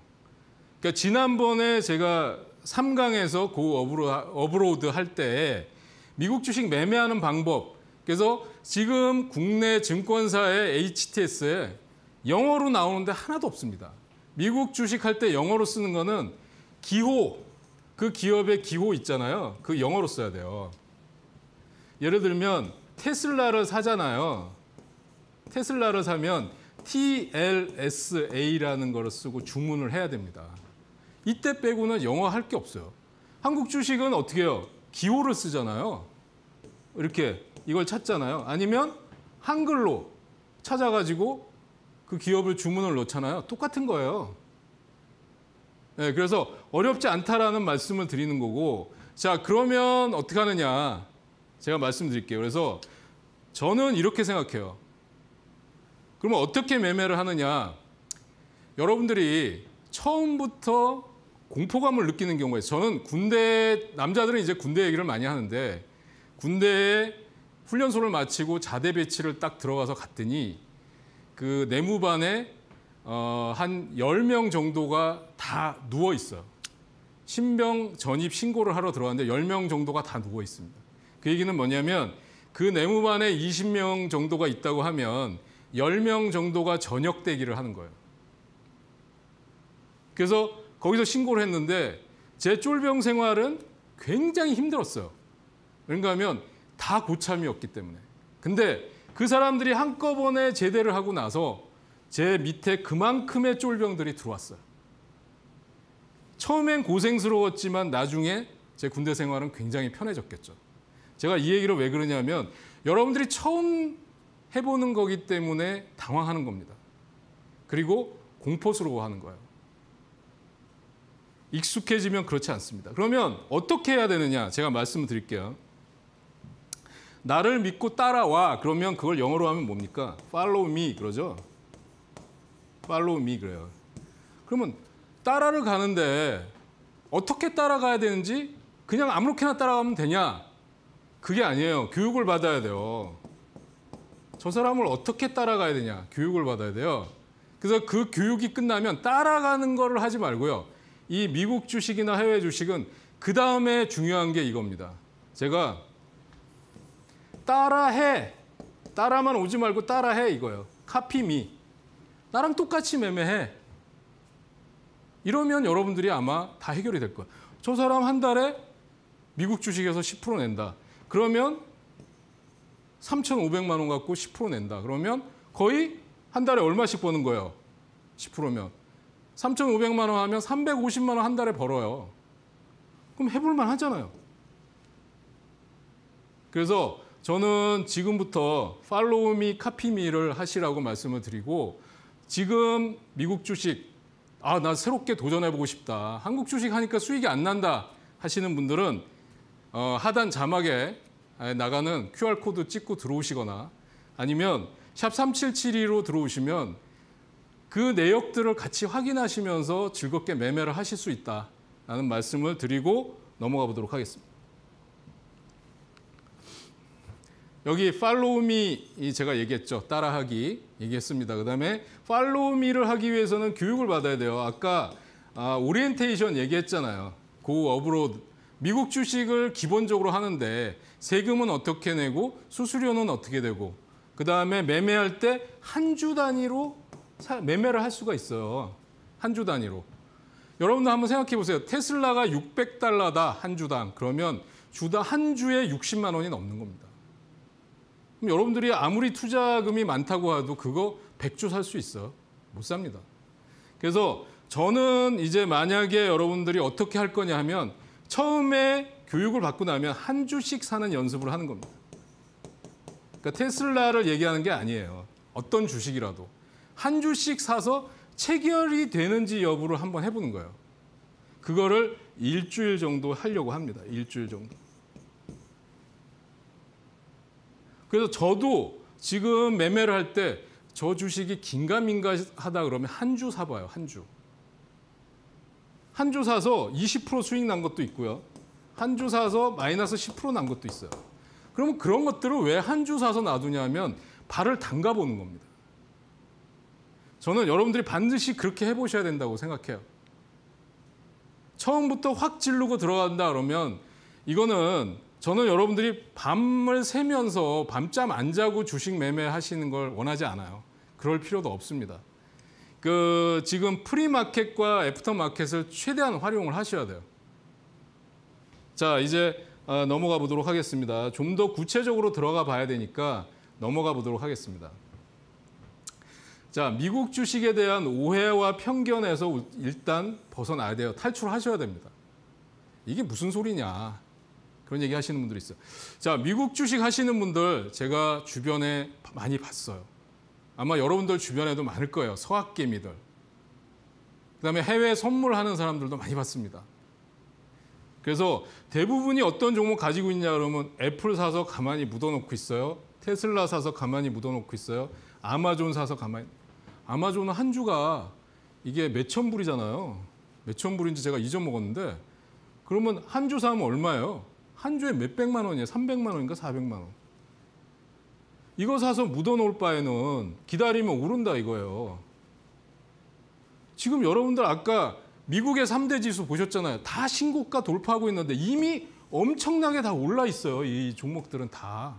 그러니까 지난번에 제가 3강에서 고 업으로, 업로드 할 때 미국 주식 매매하는 방법. 그래서 지금 국내 증권사의 HTS에 영어로 나오는데 하나도 없습니다. 미국 주식 할 때 영어로 쓰는 거는 기호, 그 기업의 기호 있잖아요. 그 영어로 써야 돼요. 예를 들면 테슬라를 사잖아요. 테슬라를 사면 TLSA라는 거를 쓰고 주문을 해야 됩니다. 이때 빼고는 영어 할 게 없어요. 한국 주식은 어떻게 해요? 기호를 쓰잖아요. 이렇게 이걸 찾잖아요. 아니면 한글로 찾아가지고 그 기업을 주문을 넣잖아요. 똑같은 거예요. 네, 그래서 어렵지 않다라는 말씀을 드리는 거고 자 그러면 어떻게 하느냐 제가 말씀드릴게요. 그래서 저는 이렇게 생각해요. 그러면 어떻게 매매를 하느냐? 여러분들이 처음부터 공포감을 느끼는 경우에 저는 군대 남자들은 이제 군대 얘기를 많이 하는데 군대에 훈련소를 마치고 자대 배치를 딱 들어가서 갔더니 그 내무반에 어, 한 10명 정도가 다 누워 있어요. 신병 전입 신고를 하러 들어갔는데 10명 정도가 다 누워 있습니다. 그 얘기는 뭐냐면 그 내무반에 20명 정도가 있다고 하면 10명 정도가 저녁 대기를 하는 거예요. 그래서 거기서 신고를 했는데 제 쫄병 생활은 굉장히 힘들었어요. 그런가 하면 다 고참이었기 때문에. 근데 그 사람들이 한꺼번에 제대를 하고 나서 제 밑에 그만큼의 쫄병들이 들어왔어요. 처음엔 고생스러웠지만 나중에 제 군대 생활은 굉장히 편해졌겠죠. 제가 이 얘기를 왜 그러냐면 여러분들이 처음 해보는 거기 때문에 당황하는 겁니다. 그리고 공포스러워하는 거예요. 익숙해지면 그렇지 않습니다. 그러면 어떻게 해야 되느냐 제가 말씀을 드릴게요. 나를 믿고 따라와 그러면 그걸 영어로 하면 뭡니까? Follow me 그러죠. Follow me 그래요. 그러면 따라를 가는데 어떻게 따라가야 되는지 그냥 아무렇게나 따라가면 되냐? 그게 아니에요. 교육을 받아야 돼요. 저 사람을 어떻게 따라가야 되냐 교육을 받아야 돼요. 그래서 그 교육이 끝나면 따라가는 거를 하지 말고요. 이 미국 주식이나 해외 주식은 그 다음에 중요한 게 이겁니다. 제가 따라해. 따라만 오지 말고 따라해 이거예요. 카피미. 나랑 똑같이 매매해. 이러면 여러분들이 아마 다 해결이 될 거예요. 저 사람 한 달에 미국 주식에서 10% 낸다. 그러면 3,500만 원 갖고 10% 낸다. 그러면 거의 한 달에 얼마씩 버는 거예요? 10%면. 3,500만 원 하면 350만 원 한 달에 벌어요. 그럼 해볼 만 하잖아요. 그래서 저는 지금부터 팔로우미 카피미를 하시라고 말씀을 드리고 지금 미국 주식 아, 나 새롭게 도전해보고 싶다. 한국 주식 하니까 수익이 안 난다 하시는 분들은 어, 하단 자막에 아, 나가는 QR코드 찍고 들어오시거나 아니면 샵 3772로 들어오시면 그 내역들을 같이 확인하시면서 즐겁게 매매를 하실 수 있다라는 말씀을 드리고 넘어가 보도록 하겠습니다. 여기 팔로우미 제가 얘기했죠. 따라하기 얘기했습니다. 그다음에 팔로우미를 하기 위해서는 교육을 받아야 돼요. 아까 아, 오리엔테이션 얘기했잖아요. 고 업으로 미국 주식을 기본적으로 하는데 세금은 어떻게 내고 수수료는 어떻게 되고 그다음에 매매할 때 한 주 단위로 매매를 할 수가 있어요. 한 주 단위로. 여러분도 한번 생각해 보세요. 테슬라가 600달러다 한 주당. 그러면 주다한 주에 60만 원이 넘는 겁니다. 그럼 여러분들이 아무리 투자금이 많다고 해도 그거 100주 살 수 있어요? 못 삽니다. 그래서 저는 이제 만약에 여러분들이 어떻게 할 거냐 하면 처음에 교육을 받고 나면 한 주씩 사는 연습을 하는 겁니다. 그러니까 테슬라를 얘기하는 게 아니에요. 어떤 주식이라도. 한 주씩 사서 체결이 되는지 여부를 한번 해보는 거예요. 그거를 일주일 정도 하려고 합니다. 일주일 정도. 그래서 저도 지금 매매를 할 때 저 주식이 긴가민가하다 그러면 한 주 사봐요. 한 주. 한주 사서 20% 수익 난 것도 있고요. 한 주 사서 마이너스 10%난 것도 있어요. 그러면 그런 것들을 왜 한 주 사서 놔두냐면 발을 담가보는 겁니다. 저는 여러분들이 반드시 그렇게 해보셔야 된다고 생각해요. 처음부터 확 찌르고 들어간다 그러면 이거는 저는 여러분들이 밤을 새면서 밤잠 안 자고 주식 매매하시는 걸 원하지 않아요. 그럴 필요도 없습니다. 그 지금 프리마켓과 애프터마켓을 최대한 활용을 하셔야 돼요. 자, 이제 어, 넘어가 보도록 하겠습니다. 좀 더 구체적으로 들어가 봐야 되니까 넘어가 보도록 하겠습니다. 자, 미국 주식에 대한 오해와 편견에서 일단 벗어나야 돼요. 탈출하셔야 됩니다. 이게 무슨 소리냐. 그런 얘기 하시는 분들이 있어요. 자, 미국 주식 하시는 분들 제가 주변에 많이 봤어요. 아마 여러분들 주변에도 많을 거예요. 서학개미들. 그다음에 해외 선물하는 사람들도 많이 봤습니다. 그래서 대부분이 어떤 종목 가지고 있냐 그러면 애플 사서 가만히 묻어놓고 있어요. 테슬라 사서 가만히 묻어놓고 있어요. 아마존 사서 가만히. 아마존은 한 주가 이게 몇 천 불이잖아요. 몇 천 불인지 제가 잊어먹었는데 그러면 한 주 사면 얼마예요? 한 주에 몇백만 원이에요. 300만 원인가 400만 원. 이거 사서 묻어놓을 바에는 기다리면 오른다 이거예요. 지금 여러분들 아까 미국의 3대 지수 보셨잖아요. 다 신고가 돌파하고 있는데 이미 엄청나게 다 올라 있어요. 이 종목들은 다.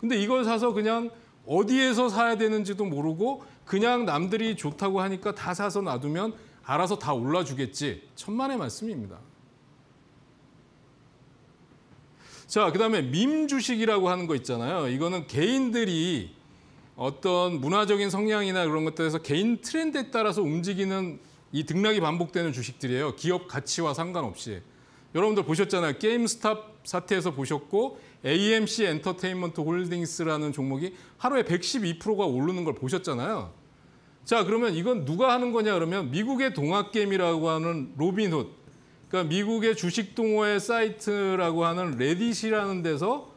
근데 이걸 사서 그냥 어디에서 사야 되는지도 모르고 그냥 남들이 좋다고 하니까 다 사서 놔두면 알아서 다 올라주겠지. 천만의 말씀입니다. 자, 그다음에 민 주식이라고 하는 거 있잖아요. 이거는 개인들이 어떤 문화적인 성향이나 그런 것들에서 개인 트렌드에 따라서 움직이는 이 등락이 반복되는 주식들이에요. 기업 가치와 상관없이. 여러분들 보셨잖아요. 게임스탑 사태에서 보셨고 AMC 엔터테인먼트 홀딩스라는 종목이 하루에 112%가 오르는 걸 보셨잖아요. 자, 그러면 이건 누가 하는 거냐 그러면 미국의 동학게임이라고 하는 로빈훗 그러니까 미국의 주식 동호회 사이트라고 하는 레딧이라는 데서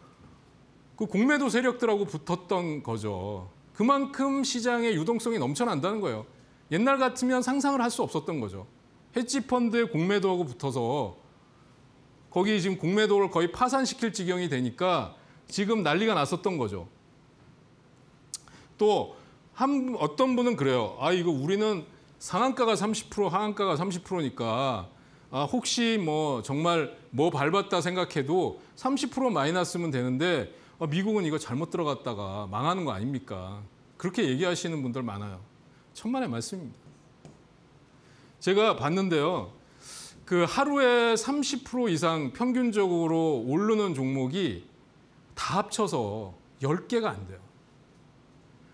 그 공매도 세력들하고 붙었던 거죠. 그만큼 시장의 유동성이 넘쳐난다는 거예요. 옛날 같으면 상상을 할 수 없었던 거죠. 헤지펀드의 공매도하고 붙어서 거기 지금 공매도를 거의 파산시킬 지경이 되니까 지금 난리가 났었던 거죠. 또 한, 어떤 분은 그래요. 아 이거 우리는 상한가가 30% 하한가가 30%니까 아, 혹시 뭐 정말 뭐 밟았다 생각해도 30% 마이너스면 되는데 어, 미국은 이거 잘못 들어갔다가 망하는 거 아닙니까? 그렇게 얘기하시는 분들 많아요. 천만의 말씀입니다. 제가 봤는데요. 그 하루에 30% 이상 평균적으로 오르는 종목이 다 합쳐서 10개가 안 돼요.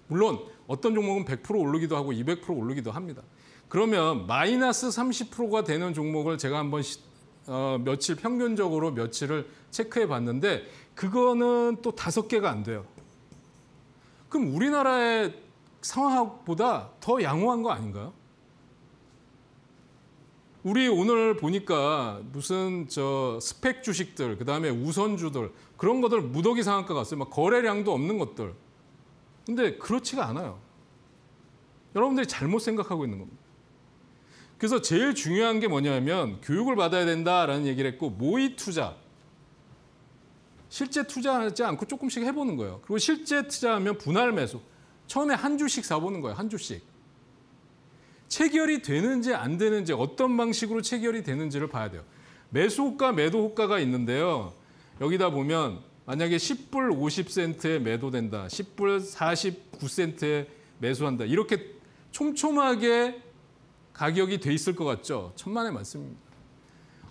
물론 어떤 종목은 100% 오르기도 하고 200% 오르기도 합니다. 그러면 마이너스 30%가 되는 종목을 제가 한번 시, 어, 며칠 평균적으로 며칠을 체크해 봤는데 그거는 또 다섯 개가 안 돼요. 그럼 우리나라의 상황보다 더 양호한 거 아닌가요? 우리 오늘 보니까 무슨 저 스펙 주식들, 그다음에 우선주들 그런 것들 무더기 상한가 갔어요. 막 거래량도 없는 것들. 근데 그렇지가 않아요. 여러분들이 잘못 생각하고 있는 겁니다. 그래서 제일 중요한 게 뭐냐면 교육을 받아야 된다라는 얘기를 했고 모의 투자. 실제 투자하지 않고 조금씩 해보는 거예요. 그리고 실제 투자하면 분할 매수. 처음에 한 주씩 사보는 거예요. 한 주씩. 체결이 되는지 안 되는지 어떤 방식으로 체결이 되는지를 봐야 돼요. 매수 호가, 매도 효과가 있는데요. 여기다 보면 만약에 10불 50센트에 매도된다. 10불 49센트에 매수한다. 이렇게 촘촘하게 가격이 돼 있을 것 같죠? 천만에 많습니다.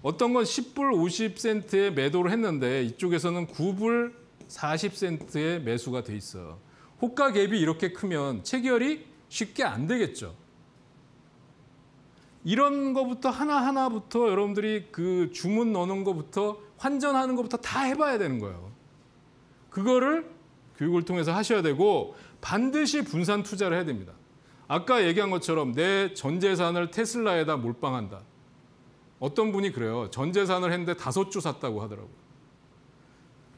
어떤 건 10불 50센트에 매도를 했는데 이쪽에서는 9불 40센트에 매수가 돼 있어요. 호가 갭이 이렇게 크면 체결이 쉽게 안 되겠죠. 이런 것부터 하나하나부터 여러분들이 그 주문 넣는 것부터 환전하는 것부터다 해봐야 되는 거예요. 그거를 교육을 통해서 하셔야 되고 반드시 분산 투자를 해야 됩니다. 아까 얘기한 것처럼 내 전 재산을 테슬라에다 몰빵한다. 어떤 분이 그래요. 전 재산을 했는데 다섯 주 샀다고 하더라고요.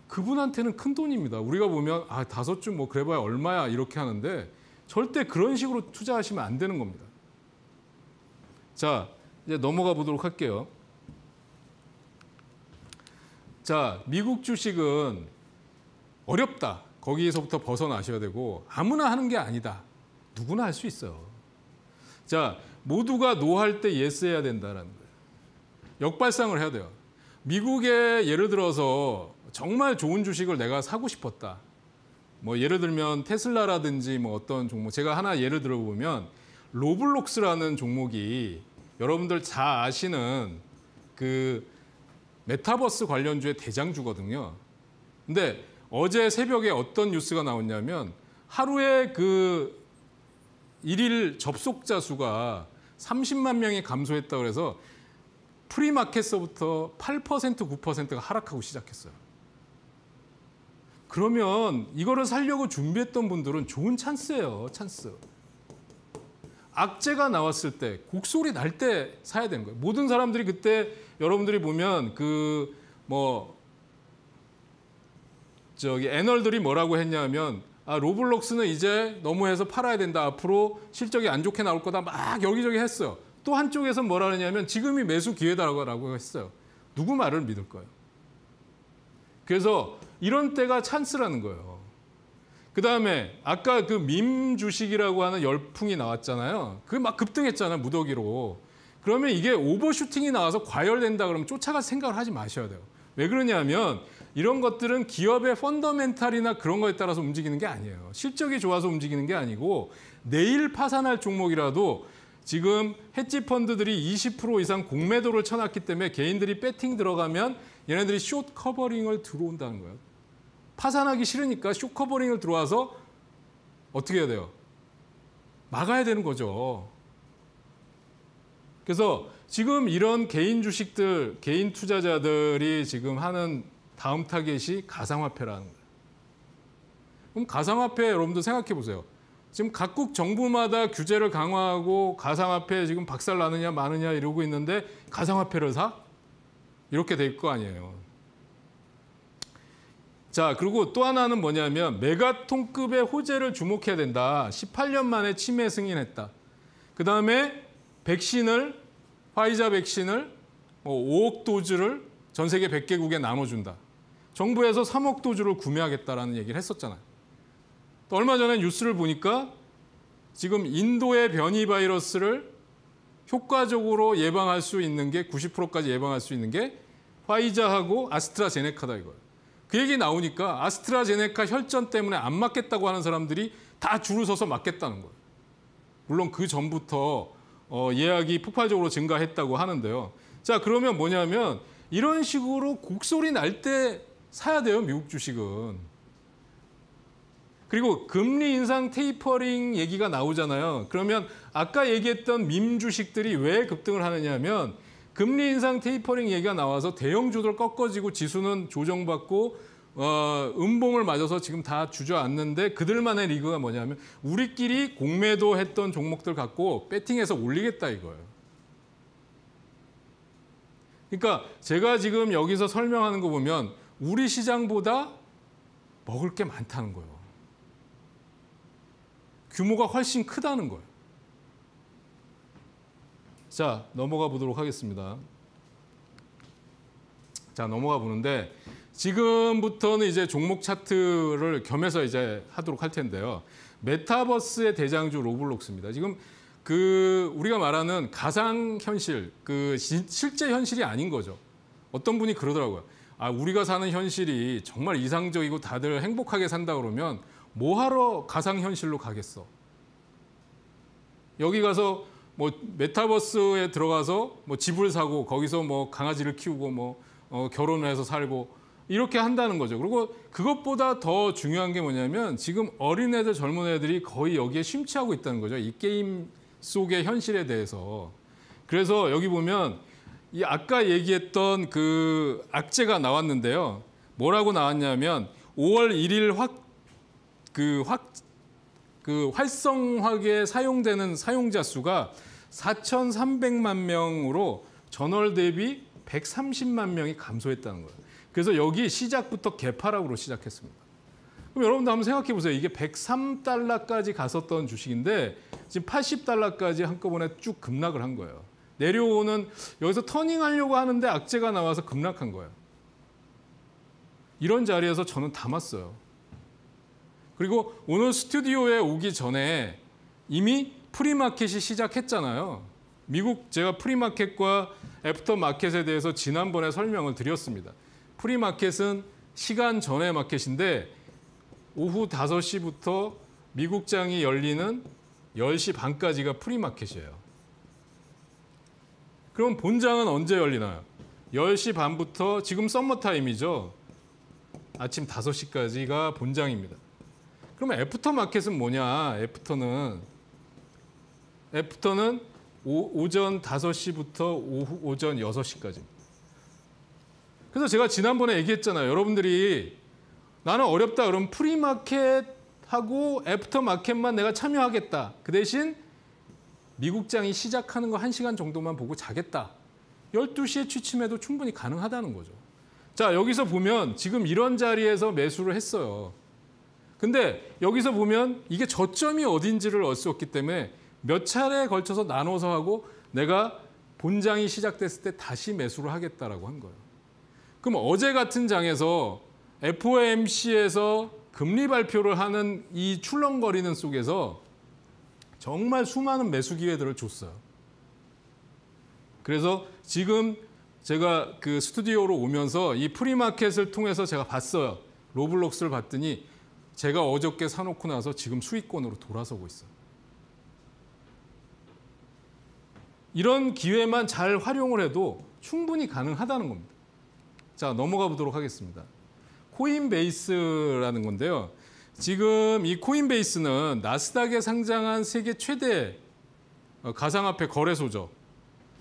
그분한테는 큰 돈입니다. 우리가 보면 아 다섯 주 뭐 그래봐야 얼마야 이렇게 하는데 절대 그런 식으로 투자하시면 안 되는 겁니다. 자 이제 넘어가 보도록 할게요. 자 미국 주식은 어렵다. 거기에서부터 벗어나셔야 되고 아무나 하는 게 아니다. 누구나 할 수 있어요. 자, 모두가 노할 때 예스해야 된다는 거예요. 역발상을 해야 돼요. 미국에 예를 들어서 정말 좋은 주식을 내가 사고 싶었다. 뭐 예를 들면 테슬라라든지 뭐 어떤 종목 제가 하나 예를 들어보면 로블록스라는 종목이 여러분들 잘 아시는 그 메타버스 관련주의 대장주거든요. 근데 어제 새벽에 어떤 뉴스가 나왔냐면 하루에 그 일일 접속자 수가 30만 명이 감소했다 그래서 프리마켓서부터 8% 9%가 하락하고 시작했어요. 그러면 이거를 살려고 준비했던 분들은 좋은 찬스예요. 찬스. 악재가 나왔을 때, 곡소리 날 때 사야 되는 거예요. 모든 사람들이 그때 여러분들이 보면 그 뭐 저기 애널들이 뭐라고 했냐면 아, 로블록스는 이제 너무해서 팔아야 된다. 앞으로 실적이 안 좋게 나올 거다. 막 여기저기 했어요. 또 한쪽에서 뭐라 하냐면 지금이 매수 기회다라고 했어요. 누구 말을 믿을 거예요? 그래서 이런 때가 찬스라는 거예요. 그 다음에 아까 그 밈 주식이라고 하는 열풍이 나왔잖아요. 그게 막 급등했잖아요. 무더기로. 그러면 이게 오버슈팅이 나와서 과열된다 그러면 쫓아가 생각을 하지 마셔야 돼요. 왜 그러냐면 이런 것들은 기업의 펀더멘탈이나 그런 거에 따라서 움직이는 게 아니에요. 실적이 좋아서 움직이는 게 아니고 내일 파산할 종목이라도 지금 헤지 펀드들이 20% 이상 공매도를 쳐놨기 때문에 개인들이 배팅 들어가면 얘네들이 숏 커버링을 들어온다는 거예요. 파산하기 싫으니까 숏 커버링을 들어와서 어떻게 해야 돼요? 막아야 되는 거죠. 그래서 지금 이런 개인 주식들, 개인 투자자들이 지금 하는 다음 타겟이 가상화폐라는 거예요. 그럼 가상화폐 여러분도 생각해 보세요. 지금 각국 정부마다 규제를 강화하고 가상화폐 지금 박살 나느냐 마느냐 이러고 있는데 가상화폐를 사? 이렇게 될 거 아니에요. 자, 그리고 또 하나는 뭐냐면 메가톤급의 호재를 주목해야 된다. 18년 만에 치매 승인했다. 그다음에 백신을 화이자 백신을 5억 뭐 도즈를 전 세계 100개국에 나눠준다. 정부에서 3억 도주를 구매하겠다라는 얘기를 했었잖아요. 또 얼마 전에 뉴스를 보니까 지금 인도의 변이 바이러스를 효과적으로 예방할 수 있는 게 90%까지 예방할 수 있는 게 화이자하고 아스트라제네카다 이거예요. 그 얘기 나오니까 아스트라제네카 혈전 때문에 안 맞겠다고 하는 사람들이 다 줄을 서서 맞겠다는 거예요. 물론 그 전부터 어, 예약이 폭발적으로 증가했다고 하는데요. 자 그러면 뭐냐면 이런 식으로 곡소리 날때 사야 돼요, 미국 주식은. 그리고 금리 인상 테이퍼링 얘기가 나오잖아요. 그러면 아까 얘기했던 민 주식들이 왜 급등을 하느냐 하면 금리 인상 테이퍼링 얘기가 나와서 대형주들 꺾어지고 지수는 조정받고 어, 음봉을 맞아서 지금 다 주저앉는데 그들만의 리그가 뭐냐면 우리끼리 공매도 했던 종목들 갖고 배팅해서 올리겠다 이거예요. 그러니까 제가 지금 여기서 설명하는 거 보면 우리 시장보다 먹을 게 많다는 거예요. 규모가 훨씬 크다는 거예요. 자, 넘어가 보도록 하겠습니다. 자, 넘어가 보는데 지금부터는 이제 종목 차트를 겸해서 이제 하도록 할 텐데요. 메타버스의 대장주 로블록스입니다. 지금 그 우리가 말하는 가상 현실, 그 실제 현실이 아닌 거죠. 어떤 분이 그러더라고요. 아, 우리가 사는 현실이 정말 이상적이고 다들 행복하게 산다 그러면 뭐하러 가상현실로 가겠어? 여기 가서 뭐 메타버스에 들어가서 뭐 집을 사고 거기서 뭐 강아지를 키우고 뭐 어, 결혼 해서 살고 이렇게 한다는 거죠. 그리고 그것보다 더 중요한 게 뭐냐면 지금 어린애들 젊은 애들이 거의 여기에 심취하고 있다는 거죠. 이 게임 속의 현실에 대해서. 그래서 여기 보면 이 아까 얘기했던 그 악재가 나왔는데요. 뭐라고 나왔냐면 5월 1일 확 그 확 그 활성화에 사용되는 사용자 수가 4,300만 명으로 전월 대비 130만 명이 감소했다는 거예요. 그래서 여기 시작부터 개파락으로 시작했습니다. 그럼 여러분도 한번 생각해 보세요. 이게 103달러까지 갔었던 주식인데 지금 80달러까지 한꺼번에 쭉 급락을 한 거예요. 내려오는 여기서 터닝하려고 하는데 악재가 나와서 급락한 거예요. 이런 자리에서 저는 담았어요. 그리고 오늘 스튜디오에 오기 전에 이미 프리마켓이 시작했잖아요. 미국 제가 프리마켓과 애프터마켓에 대해서 지난번에 설명을 드렸습니다. 프리마켓은 시간 전에 마켓인데 오후 5시부터 미국장이 열리는 10시 반까지가 프리마켓이에요. 그럼 본장은 언제 열리나요? 10시 반부터 지금 썸머타임이죠. 아침 5시까지가 본장입니다. 그러 애프터 마켓은 뭐냐? 애프터는 애프터는 오, 전 5시부터 오후, 오전 6시까지. 그래서 제가 지난번에 얘기했잖아요. 여러분들이 나는 어렵다 그럼 프리마켓하고 애프터 마켓만 내가 참여하겠다. 그 대신 미국장이 시작하는 거1시간 정도만 보고 자겠다. 12시에 취침해도 충분히 가능하다는 거죠. 자, 여기서 보면 지금 이런 자리에서 매수를 했어요. 근데 여기서 보면 이게 저점이 어딘지를 알 수 없기 때문에 몇 차례에 걸쳐서 나눠서 하고 내가 본장이 시작됐을 때 다시 매수를 하겠다라고 한 거예요. 그럼 어제 같은 장에서 FOMC에서 금리 발표를 하는 이 출렁거리는 속에서 정말 수많은 매수 기회들을 줬어요. 그래서 지금 제가 그 스튜디오로 오면서 이 프리마켓을 통해서 제가 봤어요. 로블록스를 봤더니 제가 어저께 사놓고 나서 지금 수익권으로 돌아서고 있어요. 이런 기회만 잘 활용을 해도 충분히 가능하다는 겁니다. 자, 넘어가 보도록 하겠습니다. 코인베이스라는 건데요. 지금 이 코인베이스는 나스닥에 상장한 세계 최대 어, 가상화폐 거래소죠.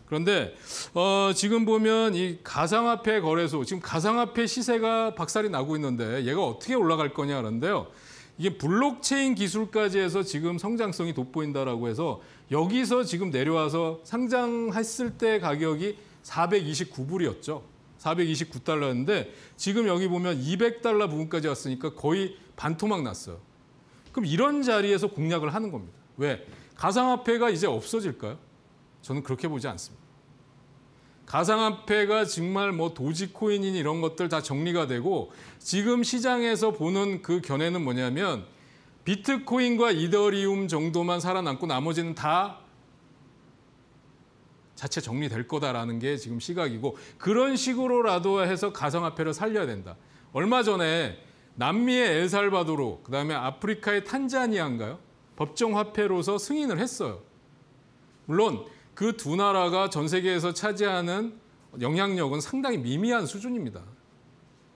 그런데 어, 지금 보면 이 가상화폐 거래소, 지금 가상화폐 시세가 박살이 나고 있는데 얘가 어떻게 올라갈 거냐 하는데요. 이게 블록체인 기술까지 해서 지금 성장성이 돋보인다라고 해서 여기서 지금 내려와서 상장했을 때 가격이 429불이었죠. 429달러였는데 지금 여기 보면 200달러 부분까지 왔으니까 거의 반토막 났어요. 그럼 이런 자리에서 공략을 하는 겁니다. 왜? 가상화폐가 이제 없어질까요? 저는 그렇게 보지 않습니다. 가상화폐가 정말 뭐 도지코인이니 이런 것들 다 정리가 되고 지금 시장에서 보는 그 견해는 뭐냐면 비트코인과 이더리움 정도만 살아남고 나머지는 다 자체 정리될 거다라는 게 지금 시각이고 그런 식으로라도 해서 가상화폐를 살려야 된다. 얼마 전에 남미의 엘살바도르, 그다음에 아프리카의 탄자니아인가요? 법정 화폐로서 승인을 했어요. 물론 그 두 나라가 전 세계에서 차지하는 영향력은 상당히 미미한 수준입니다.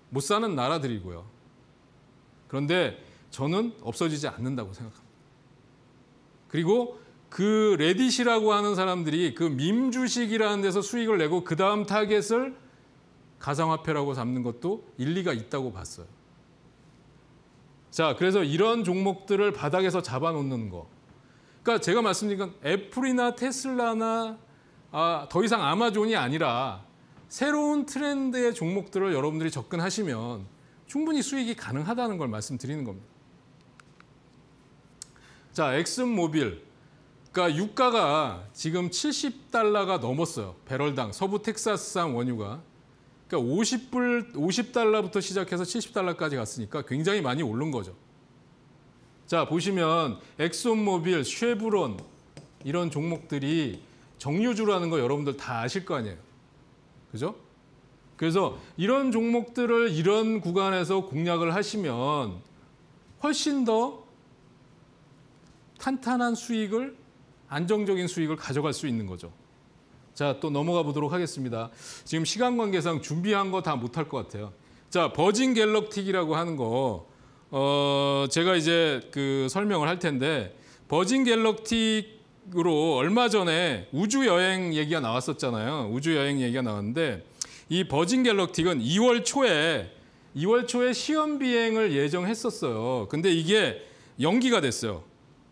못 사는 나라들이고요. 그런데 저는 없어지지 않는다고 생각합니다. 그리고 그 레딧이라고 하는 사람들이 그밈 주식이라는 데서 수익을 내고 그 다음 타겟을 가상화폐라고 잡는 것도 일리가 있다고 봤어요. 자, 그래서 이런 종목들을 바닥에서 잡아놓는 거. 그러니까 제가 말씀드린 건 애플이나 테슬라나 아, 더 이상 아마존이 아니라 새로운 트렌드의 종목들을 여러분들이 접근하시면 충분히 수익이 가능하다는 걸 말씀드리는 겁니다. 자, 엑슨모빌. 그러니까 유가가 지금 70달러가 넘었어요. 배럴당, 서부 텍사스산 원유가. 그러니까 50불, 50달러부터 시작해서 70달러까지 갔으니까 굉장히 많이 오른 거죠. 자, 보시면 엑소모빌, 쉐브론 이런 종목들이 정유주라는 거 여러분들 다 아실 거 아니에요. 그죠? 그래서 이런 종목들을 이런 구간에서 공략을 하시면 훨씬 더 탄탄한 수익을 안정적인 수익을 가져갈 수 있는 거죠. 자, 또 넘어가 보도록 하겠습니다. 지금 시간 관계상 준비한 거 다 못할 것 같아요. 자, 버진 갤럭틱이라고 하는 거, 어, 제가 이제 그 설명을 할 텐데, 버진 갤럭틱으로 얼마 전에 우주 여행 얘기가 나왔었잖아요. 우주 여행 얘기가 나왔는데, 이 버진 갤럭틱은 2월 초에, 2월 초에 시험 비행을 예정했었어요. 근데 이게 연기가 됐어요.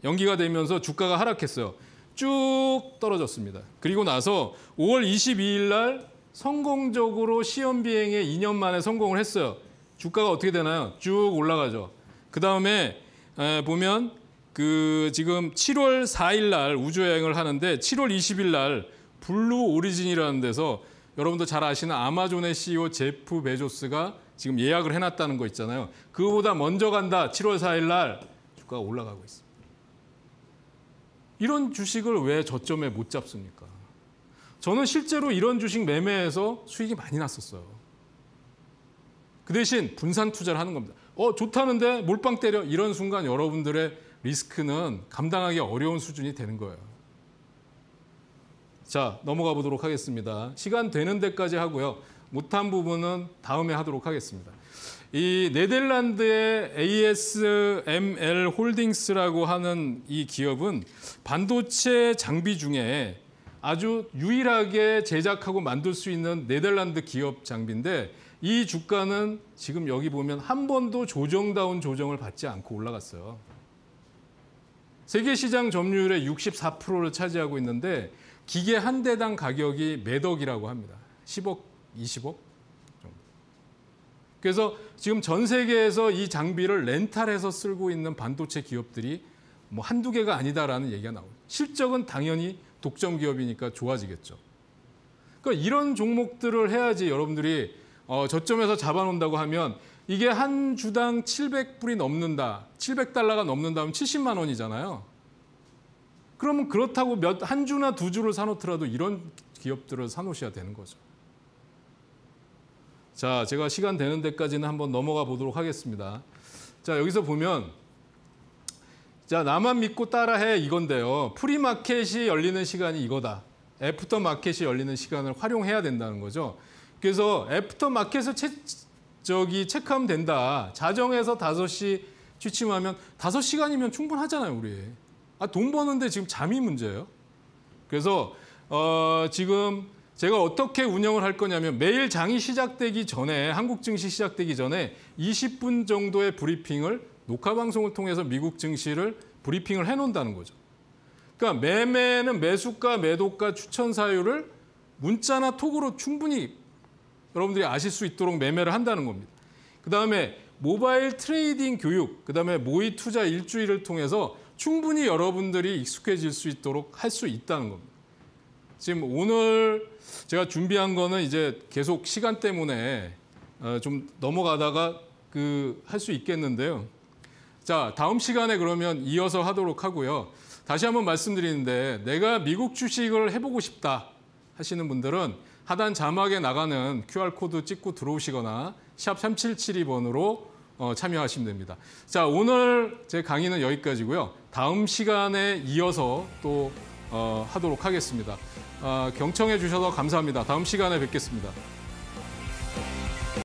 연기가 되면서 주가가 하락했어요. 쭉 떨어졌습니다. 그리고 나서 5월 22일 날 성공적으로 시험 비행에 2년 만에 성공을 했어요. 주가가 어떻게 되나요? 쭉 올라가죠. 그 다음에 보면 그 지금 7월 4일 날 우주 여행을 하는데 7월 20일 날 블루 오리진이라는 데서 여러분도 잘 아시는 아마존의 CEO 제프 베조스가 지금 예약을 해놨다는 거 있잖아요. 그보다 먼저 간다. 7월 4일 날 주가가 올라가고 있습니다. 이런 주식을 왜 저점에 못 잡습니까? 저는 실제로 이런 주식 매매에서 수익이 많이 났었어요. 그 대신 분산 투자를 하는 겁니다. 어, 좋다는데 몰빵 때려. 이런 순간 여러분들의 리스크는 감당하기 어려운 수준이 되는 거예요. 자, 넘어가 보도록 하겠습니다. 시간 되는 데까지 하고요. 못한 부분은 다음에 하도록 하겠습니다. 이 네덜란드의 ASML 홀딩스라고 하는 이 기업은 반도체 장비 중에 아주 유일하게 제작하고 만들 수 있는 네덜란드 기업 장비인데 이 주가는 지금 여기 보면 한 번도 조정다운 조정을 받지 않고 올라갔어요. 세계 시장 점유율의 64%를 차지하고 있는데 기계 한 대당 가격이 매덕이라고 합니다. 10억, 20억. 그래서 지금 전 세계에서 이 장비를 렌탈해서 쓰고 있는 반도체 기업들이 뭐 한두 개가 아니다라는 얘기가 나오고 실적은 당연히 독점 기업이니까 좋아지겠죠. 그러니까 이런 종목들을 해야지 여러분들이 어, 저점에서 잡아놓는다고 하면 이게 한 주당 700불이 넘는다, 700달러가 넘는다면 70만 원이잖아요. 그러면 그렇다고 몇 한 주나 두 주를 사놓더라도 이런 기업들을 사놓으셔야 되는 거죠. 자, 제가 시간 되는 데까지는 한번 넘어가 보도록 하겠습니다. 자, 여기서 보면 자, 나만 믿고 따라해 이건데요. 프리마켓이 열리는 시간이 이거다. 애프터 마켓이 열리는 시간을 활용해야 된다는 거죠. 그래서 애프터 마켓을 채, 저기 체크하면 된다. 자정에서 5시 취침하면 5시간이면 충분하잖아요, 우리. 아, 돈 버는데 지금 잠이 문제예요. 그래서 어, 지금 제가 어떻게 운영을 할 거냐면 매일 장이 시작되기 전에 한국 증시 시작되기 전에 20분 정도의 브리핑을 녹화 방송을 통해서 미국 증시를 브리핑을 해놓는다는 거죠. 그러니까 매매는 매수가, 매도가, 추천 사유를 문자나 톡으로 충분히 여러분들이 아실 수 있도록 매매를 한다는 겁니다. 그다음에 모바일 트레이딩 교육, 그다음에 모의 투자 일주일을 통해서 충분히 여러분들이 익숙해질 수 있도록 할 수 있다는 겁니다. 지금 오늘 제가 준비한 거는 이제 계속 시간 때문에 어, 좀 넘어가다가 그 할 수 있겠는데요. 자, 다음 시간에 그러면 이어서 하도록 하고요. 다시 한번 말씀드리는데 내가 미국 주식을 해보고 싶다 하시는 분들은 하단 자막에 나가는 QR코드 찍고 들어오시거나 샵 3772번으로 어, 참여하시면 됩니다. 자, 오늘 제 강의는 여기까지고요. 다음 시간에 이어서 또 어, 하도록 하겠습니다. 아, 경청해 주셔서 감사합니다. 다음 시간에 뵙겠습니다.